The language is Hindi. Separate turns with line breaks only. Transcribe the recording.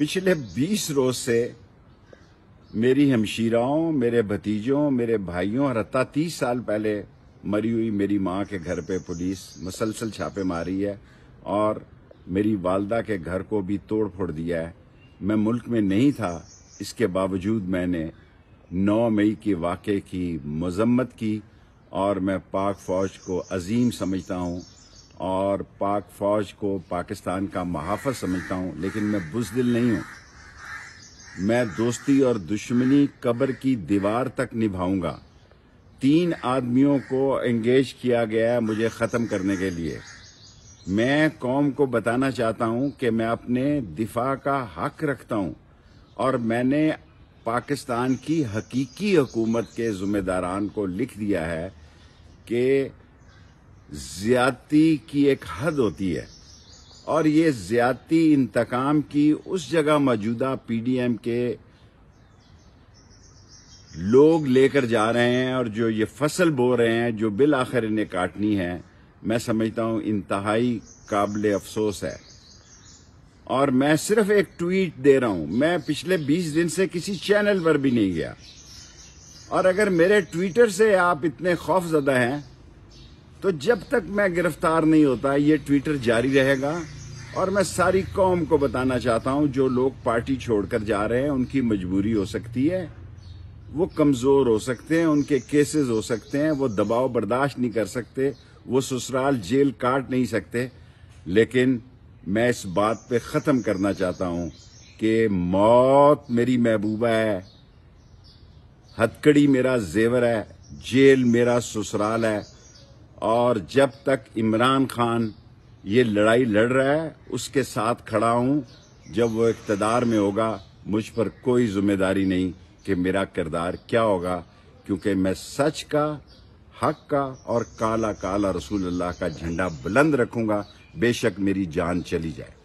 पिछले 20 रोज से मेरी हमशीराओं मेरे भतीजों मेरे भाइयों और हत्या तीस साल पहले मरी हुई मेरी माँ के घर पे पुलिस मसलसल छापे मारी है और मेरी वालदा के घर को भी तोड़ फोड़ दिया है मैं मुल्क में नहीं था इसके बावजूद मैंने 9 मई के वाक़े की मजम्मत की और मैं पाक फौज को अजीम समझता हूँ और पाक फौज को पाकिस्तान का महाफ समझता हूं लेकिन मैं बुजदिल नहीं हूं मैं दोस्ती और दुश्मनी कब्र की दीवार तक निभाऊंगा तीन आदमियों को एंगेज किया गया है मुझे ख़त्म करने के लिए मैं कौम को बताना चाहता हूं कि मैं अपने दिफा का हक रखता हूं और मैंने पाकिस्तान की हकीकी हुकूमत के ज़िम्मेदारान को लिख दिया है कि ज्यादती की एक हद होती है और ये ज्यादती इंतकाम की उस जगह मौजूदा पीडीएम के लोग लेकर जा रहे हैं और जो ये फसल बो रहे हैं जो बिल आखिर इन्हें काटनी है मैं समझता हूं इंतहाई काबिल अफसोस है और मैं सिर्फ एक ट्वीट दे रहा हूं मैं पिछले 20 दिन से किसी चैनल पर भी नहीं गया और अगर मेरे ट्विटर से आप इतने खौफजदा हैं तो जब तक मैं गिरफ्तार नहीं होता ये ट्विटर जारी रहेगा और मैं सारी कौम को बताना चाहता हूं जो लोग पार्टी छोड़कर जा रहे हैं उनकी मजबूरी हो सकती है वो कमजोर हो सकते हैं उनके केसेस हो सकते हैं वो दबाव बर्दाश्त नहीं कर सकते वो ससुराल जेल काट नहीं सकते लेकिन मैं इस बात पे ख़त्म करना चाहता हूं कि मौत मेरी महबूबा है हथकड़ी मेरा जेवर है जेल मेरा ससुराल है और जब तक इमरान खान ये लड़ाई लड़ रहा है उसके साथ खड़ा हूं जब वो इकतदार में होगा मुझ पर कोई जिम्मेदारी नहीं कि मेरा किरदार क्या होगा क्योंकि मैं सच का हक का और काला काला रसूल अल्लाह का झंडा बुलंद रखूंगा बेशक मेरी जान चली जाए